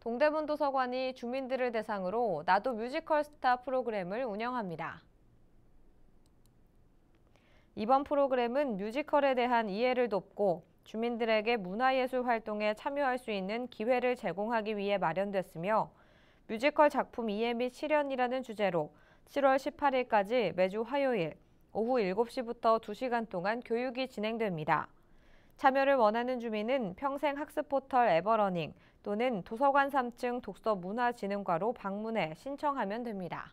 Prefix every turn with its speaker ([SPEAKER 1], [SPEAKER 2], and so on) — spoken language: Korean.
[SPEAKER 1] 동대문 도서관이 주민들을 대상으로 나도 뮤지컬 스타 프로그램을 운영합니다. 이번 프로그램은 뮤지컬에 대한 이해를 돕고 주민들에게 문화예술 활동에 참여할 수 있는 기회를 제공하기 위해 마련됐으며 뮤지컬 작품 이해 및 실현이라는 주제로 7월 18일까지 매주 화요일 오후 7시부터 2시간 동안 교육이 진행됩니다. 참여를 원하는 주민은 평생 학습 포털 에버러닝 또는 도서관 3층 독서문화진흥과로 방문해 신청하면 됩니다.